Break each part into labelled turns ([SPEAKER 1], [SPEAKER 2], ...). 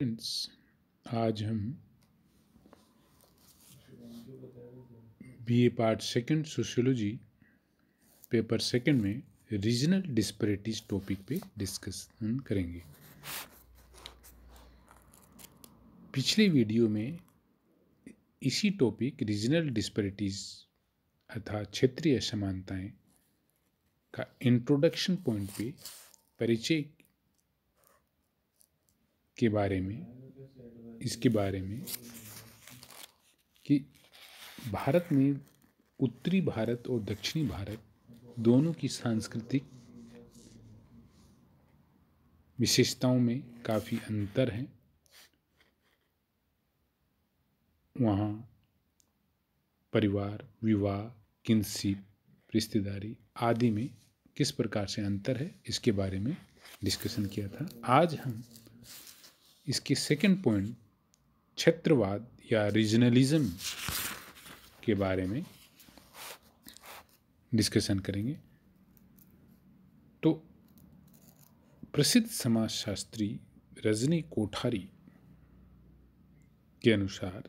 [SPEAKER 1] friends आज हम BA part second sociology paper second में रीजनल डिस्परिटीज टॉपिक पे डिस्कशन करेंगे पिछले वीडियो में इसी टॉपिक रीजनल डिस्परिटीज अर्थात क्षेत्रीय असमानताएं का इंट्रोडक्शन पॉइंट पे परिचय के बारे में इसके बारे में कि भारत में उत्तरी भारत और दक्षिणी भारत दोनों की सांस्कृतिक विशेषताओं में काफ़ी अंतर हैं वहाँ परिवार विवाह किनशिप रिश्तेदारी आदि में किस प्रकार से अंतर है इसके बारे में डिस्कशन किया था आज हम इसकी सेकंड पॉइंट क्षेत्रवाद या रीजनलिज्म के बारे में डिस्कशन करेंगे तो प्रसिद्ध समाजशास्त्री रजनी कोठारी के अनुसार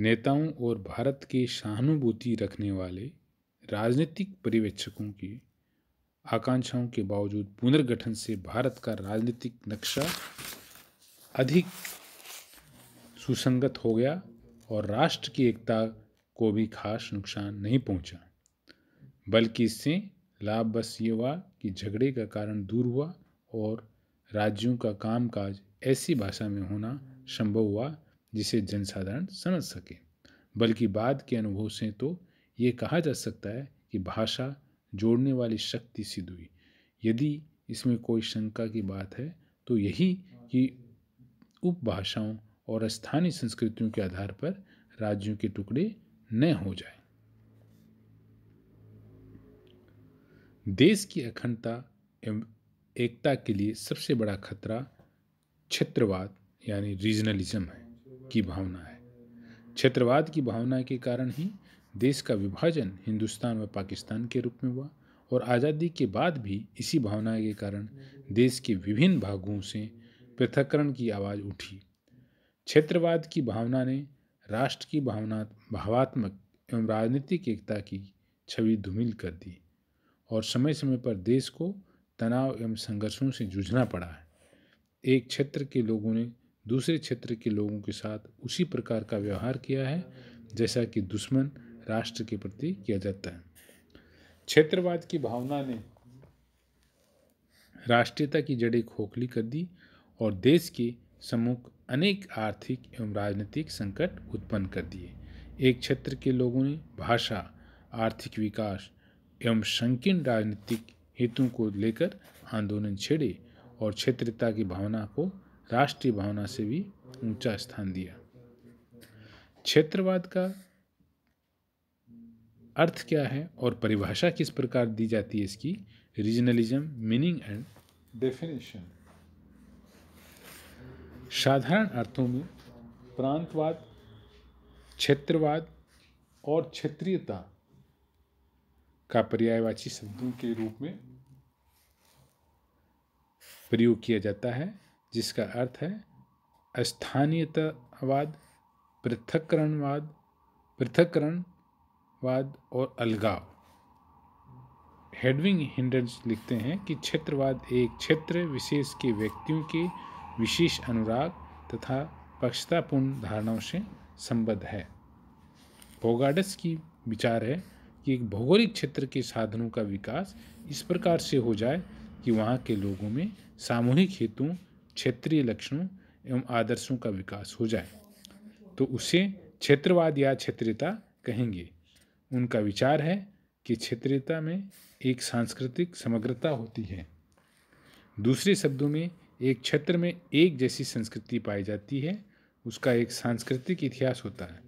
[SPEAKER 1] नेताओं और भारत के सहानुभूति रखने वाले राजनीतिक पर्यवेक्षकों की आकांक्षाओं के बावजूद पुनर्गठन से भारत का राजनीतिक नक्शा अधिक सुसंगत हो गया और राष्ट्र की एकता को भी खास नुकसान नहीं पहुंचा बल्कि इससे लाभ बस ये हुआ कि झगड़े का कारण दूर हुआ और राज्यों का कामकाज ऐसी भाषा में होना संभव हुआ जिसे जनसाधारण समझ सके बल्कि बाद के अनुभव से तो ये कहा जा सकता है कि भाषा जोड़ने वाली शक्ति सिद्ध हुई यदि इसमें कोई शंका की बात है तो यही कि उपभाषाओं और स्थानीय संस्कृतियों के आधार पर राज्यों के टुकड़े न हो जाए देश की अखंडता एवं एकता के लिए सबसे बड़ा खतरा क्षेत्रवाद यानी रीजनलिज्म है की भावना है क्षेत्रवाद की भावना के कारण ही देश का विभाजन हिंदुस्तान व पाकिस्तान के रूप में हुआ और आज़ादी के बाद भी इसी भावना के कारण देश के विभिन्न भागों से पृथककरण की आवाज़ उठी क्षेत्रवाद की भावना ने राष्ट्र की भावना भावात्मक एवं राजनीतिक एकता की छवि धूमिल कर दी और समय समय पर देश को तनाव एवं संघर्षों से जूझना पड़ा है एक क्षेत्र के लोगों ने दूसरे क्षेत्र के लोगों के साथ उसी प्रकार का व्यवहार किया है जैसा कि दुश्मन राष्ट्र के प्रति किया जाता है क्षेत्रवाद की भावना ने राष्ट्रीयता की जड़ें खोखली कर दी और देश के सम्मुख अनेक आर्थिक एवं राजनीतिक संकट उत्पन्न कर दिए एक क्षेत्र के लोगों ने भाषा आर्थिक विकास एवं संकीर्ण राजनीतिक हितों को लेकर आंदोलन छेड़े और क्षेत्रता की भावना को राष्ट्रीय भावना से भी ऊंचा स्थान दिया क्षेत्रवाद का अर्थ क्या है और परिभाषा किस प्रकार दी जाती है इसकी रीजनलिज्म मीनिंग एंड डेफिनेशन साधारण अर्थों में प्रांतवाद क्षेत्रवाद और क्षेत्रीयता का पर्यायवाची शब्दों के रूप में प्रयोग किया जाता है जिसका अर्थ है स्थानीयतावाद पृथककरणवाद पृथककरण क्षेत्रवाद और अलगाव हेडविंग हिंडर्स लिखते हैं कि क्षेत्रवाद एक क्षेत्र विशेष के व्यक्तियों के विशेष अनुराग तथा पक्षतापूर्ण धारणाओं से संबद्ध है बोगाडस की विचार है कि एक भौगोलिक क्षेत्र के साधनों का विकास इस प्रकार से हो जाए कि वहाँ के लोगों में सामूहिक हेतु क्षेत्रीय लक्षणों एवं आदर्शों का विकास हो जाए तो उसे क्षेत्रवाद या क्षेत्रीयता कहेंगे उनका विचार है कि क्षेत्रीयता में एक सांस्कृतिक समग्रता होती है दूसरे शब्दों में एक क्षेत्र में एक जैसी संस्कृति पाई जाती है उसका एक सांस्कृतिक इतिहास होता है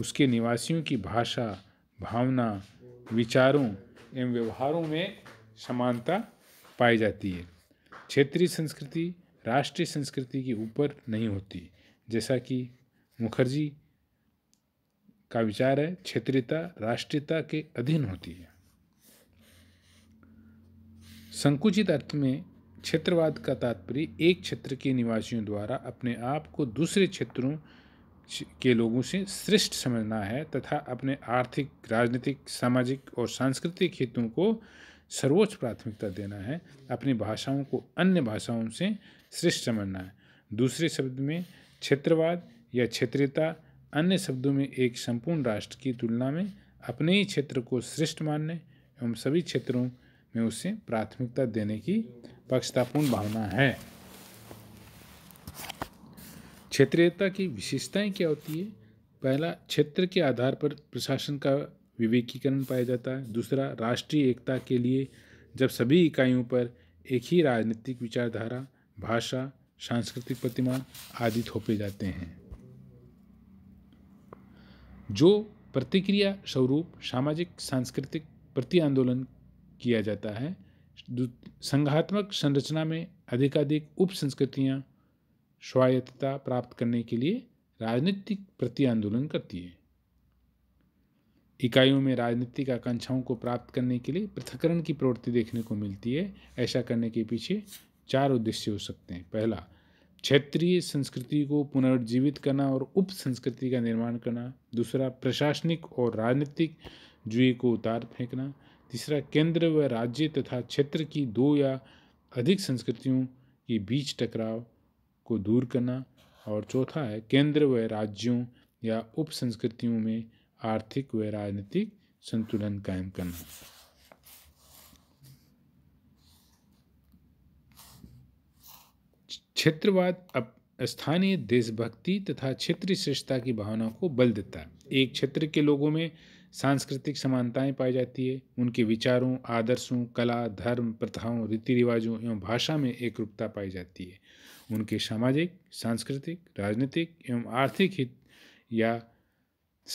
[SPEAKER 1] उसके निवासियों की भाषा भावना विचारों एवं व्यवहारों में समानता पाई जाती है क्षेत्रीय संस्कृति राष्ट्रीय संस्कृति के ऊपर नहीं होती जैसा कि मुखर्जी का विचार है क्षेत्रीयता राष्ट्रीयता के अधीन होती है संकुचित अर्थ में क्षेत्रवाद का तात्पर्य एक क्षेत्र के निवासियों द्वारा अपने आप को दूसरे क्षेत्रों के लोगों से श्रेष्ठ समझना है तथा अपने आर्थिक राजनीतिक सामाजिक और सांस्कृतिक हितों को सर्वोच्च प्राथमिकता देना है अपनी भाषाओं को अन्य भाषाओं से श्रेष्ठ समझना है दूसरे शब्द में क्षेत्रवाद या क्षेत्रीयता अन्य शब्दों में एक संपूर्ण राष्ट्र की तुलना में अपने ही क्षेत्र को श्रेष्ठ मानने एवं सभी क्षेत्रों में उसे प्राथमिकता देने की पक्षतापूर्ण भावना है क्षेत्रीयता की विशेषताएं क्या होती है पहला क्षेत्र के आधार पर प्रशासन का विवेकीकरण पाया जाता है दूसरा राष्ट्रीय एकता के लिए जब सभी इकाइयों पर एक ही राजनीतिक विचारधारा भाषा सांस्कृतिक प्रतिमान आदि थोपे जाते हैं जो प्रतिक्रिया स्वरूप सामाजिक सांस्कृतिक प्रति आंदोलन किया जाता है संघात्मक संरचना में अधिकाधिक उप संस्कृतियाँ स्वायत्तता प्राप्त करने के लिए राजनीतिक प्रति आंदोलन करती है इकाइयों में राजनीतिक आकांक्षाओं को प्राप्त करने के लिए पृथकरण की प्रवृत्ति देखने को मिलती है ऐसा करने के पीछे चार उद्देश्य हो सकते हैं पहला क्षेत्रीय संस्कृति को पुनर्जीवित करना और उप संस्कृति का निर्माण करना दूसरा प्रशासनिक और राजनीतिक जुए को उतार फेंकना तीसरा केंद्र व राज्य तथा क्षेत्र की दो या अधिक संस्कृतियों के बीच टकराव को दूर करना और चौथा है केंद्र व राज्यों या उप संस्कृतियों में आर्थिक व राजनीतिक संतुलन कायम करना क्षेत्रवाद अब स्थानीय देशभक्ति तथा क्षेत्रीय श्रेष्ठता की भावना को बल देता है एक क्षेत्र के लोगों में सांस्कृतिक समानताएं पाई जाती है उनके विचारों आदर्शों कला धर्म प्रथाओं रीति रिवाजों एवं भाषा में एकरूपता पाई जाती है उनके सामाजिक सांस्कृतिक राजनीतिक एवं आर्थिक हित या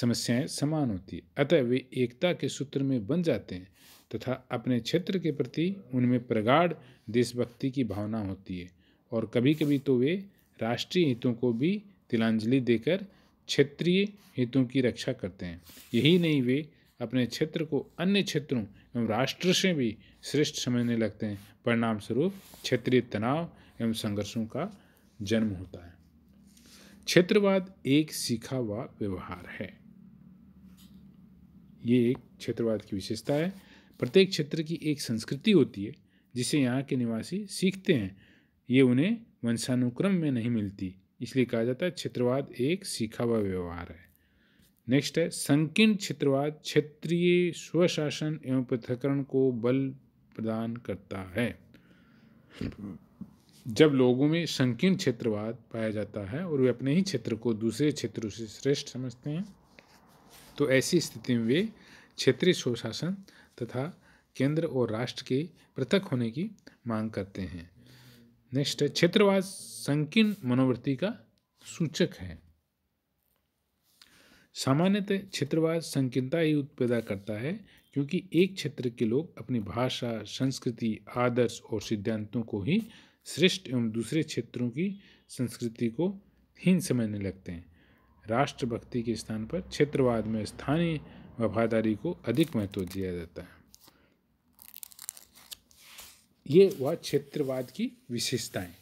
[SPEAKER 1] समस्याएं समान होती है अतः वे एकता के सूत्र में बन जाते हैं तथा अपने क्षेत्र के प्रति उनमें प्रगाढ़ देशभक्ति की भावना होती है और कभी कभी तो वे राष्ट्रीय हितों को भी तिलांजलि देकर क्षेत्रीय हितों की रक्षा करते हैं यही नहीं वे अपने क्षेत्र को अन्य क्षेत्रों एवं राष्ट्र से भी श्रेष्ठ समझने लगते हैं परिणाम स्वरूप क्षेत्रीय तनाव एवं संघर्षों का जन्म होता है क्षेत्रवाद एक सीखा हुआ व्यवहार है ये एक क्षेत्रवाद की विशेषता है प्रत्येक क्षेत्र की एक संस्कृति होती है जिसे यहाँ के निवासी सीखते हैं ये उन्हें वंशानुक्रम में नहीं मिलती इसलिए कहा जाता है क्षेत्रवाद एक सीखा हुआ व्यवहार है नेक्स्ट है संकीर्ण क्षेत्रवाद क्षेत्रीय स्वशासन एवं पृथकरण को बल प्रदान करता है जब लोगों में संकीर्ण क्षेत्रवाद पाया जाता है और वे अपने ही क्षेत्र को दूसरे क्षेत्रों से श्रेष्ठ समझते हैं तो ऐसी स्थिति में वे क्षेत्रीय स्वशासन तथा केंद्र और राष्ट्र के पृथक होने की मांग करते हैं नेक्स्ट है क्षेत्रवाद संकीर्ण मनोवृत्ति का सूचक है सामान्यतः क्षेत्रवाद संकीर्णता ही पैदा करता है क्योंकि एक क्षेत्र के लोग अपनी भाषा संस्कृति आदर्श और सिद्धांतों को ही श्रेष्ठ एवं दूसरे क्षेत्रों की संस्कृति को हीन समझने लगते हैं राष्ट्रभक्ति के स्थान पर क्षेत्रवाद में स्थानीय वफादारी को अधिक महत्व दिया जाता है ये वह क्षेत्रवाद की विशेषताएं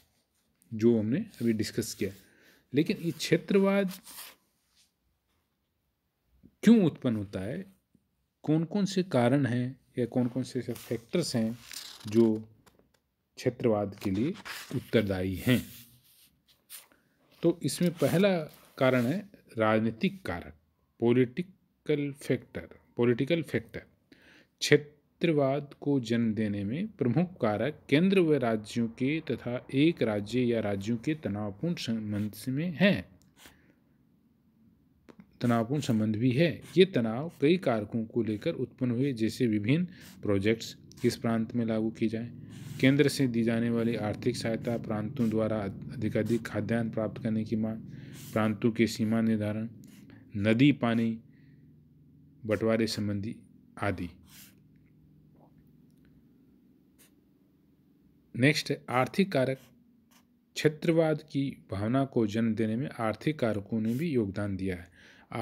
[SPEAKER 1] जो हमने अभी डिस्कस किया लेकिन ये क्षेत्रवाद क्यों उत्पन्न होता है कौन कौन से कारण हैं या कौन कौन से फैक्टर्स हैं जो क्षेत्रवाद के लिए उत्तरदायी हैं तो इसमें पहला कारण है राजनीतिक कारक पॉलिटिकल फैक्टर पॉलिटिकल फैक्टर क्षेत्र क्षेत्रवाद को जन्म देने में प्रमुख कारक केंद्र व राज्यों के तथा एक राज्य या राज्यों के तनावपूर्ण संबंध में हैं तनावपूर्ण संबंध भी है ये तनाव कई कारकों को लेकर उत्पन्न हुए जैसे विभिन्न प्रोजेक्ट्स किस प्रांत में लागू किए जाएं केंद्र से दी जाने वाली आर्थिक सहायता प्रांतों द्वारा अधिकाधिक खाद्यान्न प्राप्त करने की मांग प्रांतों के सीमा निर्धारण नदी पानी बंटवारे संबंधी आदि नेक्स्ट आर्थिक कारक क्षेत्रवाद की भावना को जन्म देने में आर्थिक कारकों ने भी योगदान दिया है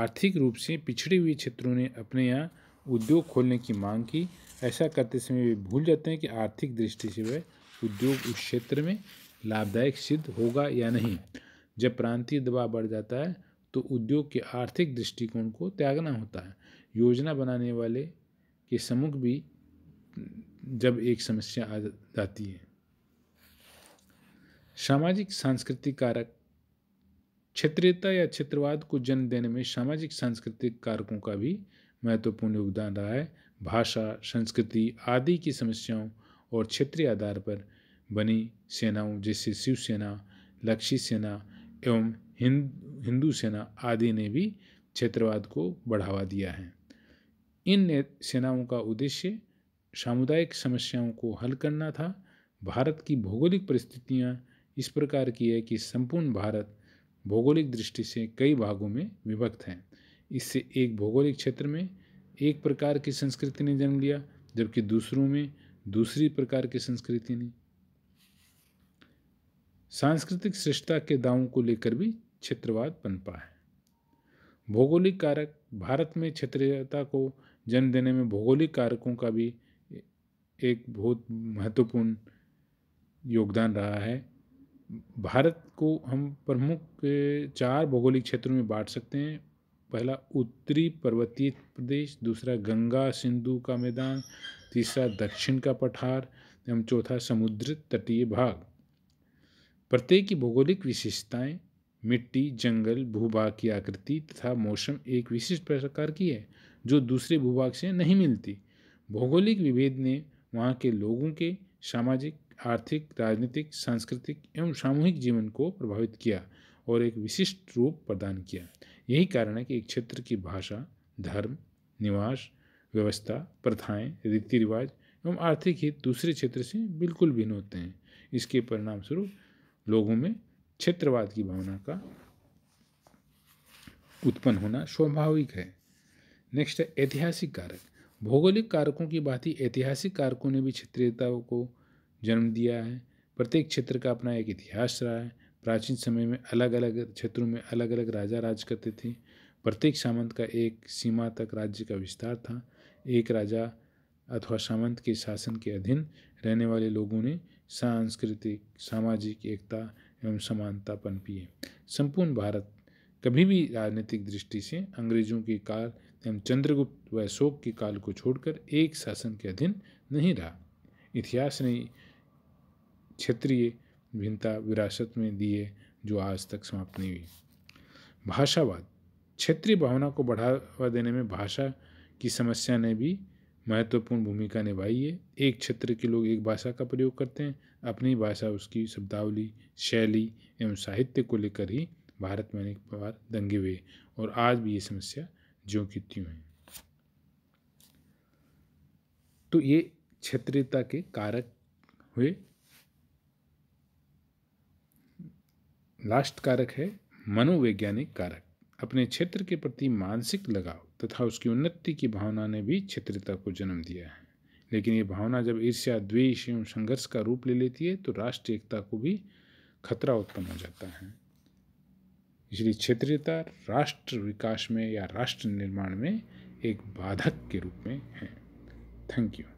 [SPEAKER 1] आर्थिक रूप से पिछड़े हुए क्षेत्रों ने अपने यहाँ उद्योग खोलने की मांग की ऐसा करते समय वे भूल जाते हैं कि आर्थिक दृष्टि से वह उद्योग उस क्षेत्र में लाभदायक सिद्ध होगा या नहीं जब प्रांतीय दबाव बढ़ जाता है तो उद्योग के आर्थिक दृष्टिकोण को त्यागना होता है योजना बनाने वाले के समुख भी जब एक समस्या आ जाती है सामाजिक सांस्कृतिक कारक क्षेत्रीयता या क्षेत्रवाद को जन्म देने में सामाजिक सांस्कृतिक कारकों का भी महत्वपूर्ण योगदान रहा है भाषा संस्कृति आदि की समस्याओं और क्षेत्रीय आधार पर बनी सेनाओं जैसे शिवसेना लक्षी सेना एवं हिंद हिंदू सेना आदि ने भी क्षेत्रवाद को बढ़ावा दिया है इन सेनाओं का उद्देश्य सामुदायिक समस्याओं को हल करना था भारत की भौगोलिक परिस्थितियाँ इस प्रकार की है कि संपूर्ण भारत भौगोलिक दृष्टि से कई भागों में विभक्त है इससे एक भौगोलिक क्षेत्र में एक प्रकार की संस्कृति ने जन्म लिया जबकि दूसरों में दूसरी प्रकार की संस्कृति ने सांस्कृतिक श्रेष्ठता के दावों को लेकर भी क्षेत्रवाद पनपा है भौगोलिक कारक भारत में क्षेत्रीयता को जन्म देने में भौगोलिक कारकों का भी एक बहुत महत्वपूर्ण योगदान रहा है भारत को हम प्रमुख चार भौगोलिक क्षेत्रों में बांट सकते हैं पहला उत्तरी पर्वतीय प्रदेश दूसरा गंगा सिंधु का मैदान तीसरा दक्षिण का पठार एवं चौथा समुद्र तटीय भाग प्रत्येक की भौगोलिक विशेषताएं मिट्टी जंगल भूभाग की आकृति तथा मौसम एक विशिष्ट प्रकार की है जो दूसरे भूभाग से नहीं मिलती भौगोलिक विभेद ने वहाँ के लोगों के सामाजिक आर्थिक राजनीतिक सांस्कृतिक एवं सामूहिक जीवन को प्रभावित किया और एक विशिष्ट रूप प्रदान किया यही कारण है कि एक क्षेत्र की भाषा धर्म निवास व्यवस्था प्रथाएं, रीति रिवाज एवं आर्थिक हित दूसरे क्षेत्र से बिल्कुल भिन्न होते हैं इसके परिणाम स्वरूप लोगों में क्षेत्रवाद की भावना का उत्पन्न होना स्वाभाविक है नेक्स्ट है ऐतिहासिक कारक भौगोलिक कारकों की बात ही ऐतिहासिक कारकों ने भी क्षेत्रीयता को जन्म दिया है प्रत्येक क्षेत्र का अपना एक इतिहास रहा है प्राचीन समय में अलग अलग क्षेत्रों में अलग अलग राजा राज करते थे प्रत्येक सामंत का एक सीमा तक राज्य का विस्तार था एक राजा अथवा सामंत के शासन के अधीन रहने वाले लोगों ने सांस्कृतिक सामाजिक एकता एवं समानता पनपी है संपूर्ण भारत कभी भी राजनीतिक दृष्टि से अंग्रेजों के काल एवं चंद्रगुप्त व अशोक के काल को छोड़कर एक शासन के अधीन नहीं रहा इतिहास ने क्षेत्रीय भिन्नता विरासत में दी है जो आज तक समाप्त नहीं हुई भाषावाद क्षेत्रीय भावना को बढ़ावा देने में भाषा की समस्या ने भी महत्वपूर्ण भूमिका निभाई है एक क्षेत्र के लोग एक भाषा का प्रयोग करते हैं अपनी भाषा उसकी शब्दावली शैली एवं साहित्य को लेकर ही भारत में अनेक बार दंगे हुए और आज भी ये समस्या जो की त्यों है तो ये क्षेत्रीयता के कारक हुए लास्ट कारक है मनोवैज्ञानिक कारक अपने क्षेत्र के प्रति मानसिक लगाव तथा उसकी उन्नति की भावना ने भी क्षेत्रता को जन्म दिया है लेकिन ये भावना जब ईर्ष्या द्वेष एवं संघर्ष का रूप ले लेती है तो राष्ट्र एकता को भी खतरा उत्पन्न हो जाता है इसलिए क्षेत्रीयता राष्ट्र विकास में या राष्ट्र निर्माण में एक बाधक के रूप में है थैंक यू